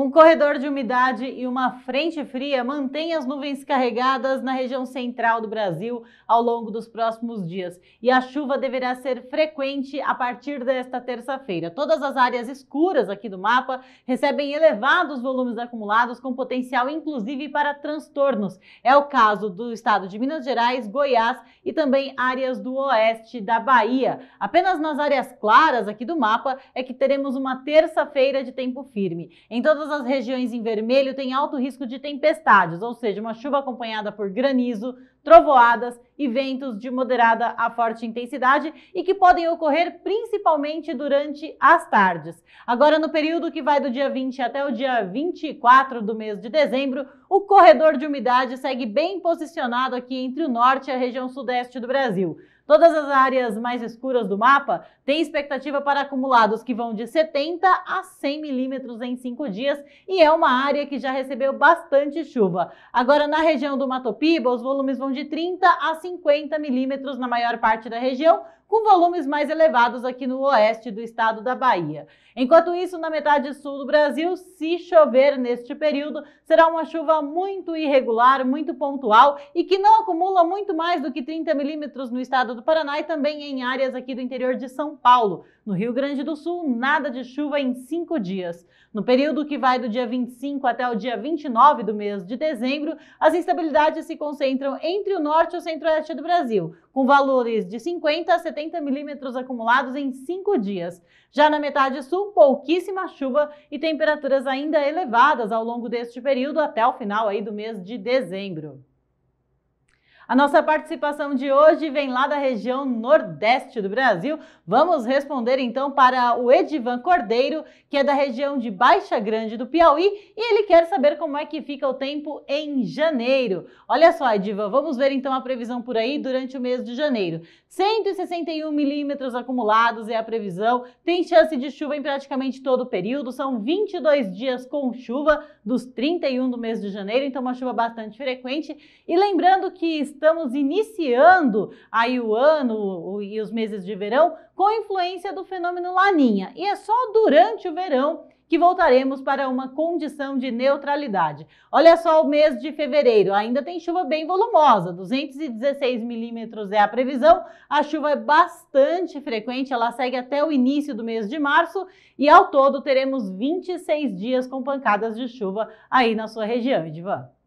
Um corredor de umidade e uma frente fria mantém as nuvens carregadas na região central do Brasil ao longo dos próximos dias. E a chuva deverá ser frequente a partir desta terça-feira. Todas as áreas escuras aqui do mapa recebem elevados volumes acumulados, com potencial inclusive para transtornos. É o caso do estado de Minas Gerais, Goiás e também áreas do oeste da Bahia. Apenas nas áreas claras aqui do mapa é que teremos uma terça-feira de tempo firme. Em todas todas as regiões em vermelho têm alto risco de tempestades, ou seja, uma chuva acompanhada por granizo, trovoadas e ventos de moderada a forte intensidade e que podem ocorrer principalmente durante as tardes. Agora, no período que vai do dia 20 até o dia 24 do mês de dezembro, o corredor de umidade segue bem posicionado aqui entre o norte e a região sudeste do Brasil. Todas as áreas mais escuras do mapa têm expectativa para acumulados que vão de 70 a 100 milímetros em 5 dias e é uma área que já recebeu bastante chuva. Agora, na região do Matopiba, os volumes vão de 30 a 50 milímetros na maior parte da região, com volumes mais elevados aqui no oeste do estado da Bahia. Enquanto isso, na metade sul do Brasil, se chover neste período, será uma chuva muito irregular, muito pontual e que não acumula muito mais do que 30 milímetros no estado do Paraná e também em áreas aqui do interior de São Paulo. No Rio Grande do Sul, nada de chuva em cinco dias. No período que vai do dia 25 até o dia 29 do mês de dezembro, as instabilidades se concentram entre o norte e o centro-oeste do Brasil, com valores de 50 a 70 milímetros acumulados em cinco dias. Já na metade sul, pouquíssima chuva e temperaturas ainda elevadas ao longo deste período até o final aí do mês de dezembro. A nossa participação de hoje vem lá da região nordeste do Brasil. Vamos responder então para o Edivan Cordeiro, que é da região de Baixa Grande do Piauí, e ele quer saber como é que fica o tempo em janeiro. Olha só, Edivan, vamos ver então a previsão por aí durante o mês de janeiro. 161 milímetros acumulados é a previsão, tem chance de chuva em praticamente todo o período, são 22 dias com chuva dos 31 do mês de janeiro, então uma chuva bastante frequente. E lembrando que estamos iniciando aí o ano e os meses de verão com influência do fenômeno Laninha. E é só durante o verão que voltaremos para uma condição de neutralidade. Olha só o mês de fevereiro, ainda tem chuva bem volumosa, 216 milímetros é a previsão. A chuva é bastante frequente, ela segue até o início do mês de março e ao todo teremos 26 dias com pancadas de chuva aí na sua região, Edivan.